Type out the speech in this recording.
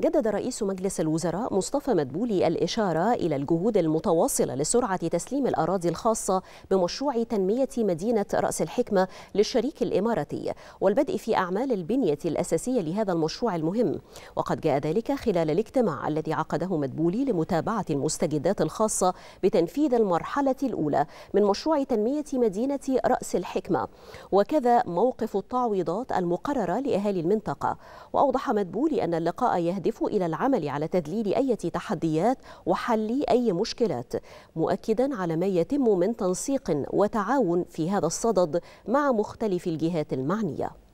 جدد رئيس مجلس الوزراء مصطفى مدبولي الإشارة إلى الجهود المتواصلة لسرعة تسليم الأراضي الخاصة بمشروع تنمية مدينة رأس الحكمة للشريك الإماراتي والبدء في أعمال البنية الأساسية لهذا المشروع المهم وقد جاء ذلك خلال الاجتماع الذي عقده مدبولي لمتابعة المستجدات الخاصة بتنفيذ المرحلة الأولى من مشروع تنمية مدينة رأس الحكمة وكذا موقف التعويضات المقررة لأهالي المنطقة وأوضح مدبولي أن اللقاء يهدف تهدف إلى العمل على تدليل أي تحديات وحل أي مشكلات مؤكدا على ما يتم من تنسيق وتعاون في هذا الصدد مع مختلف الجهات المعنيه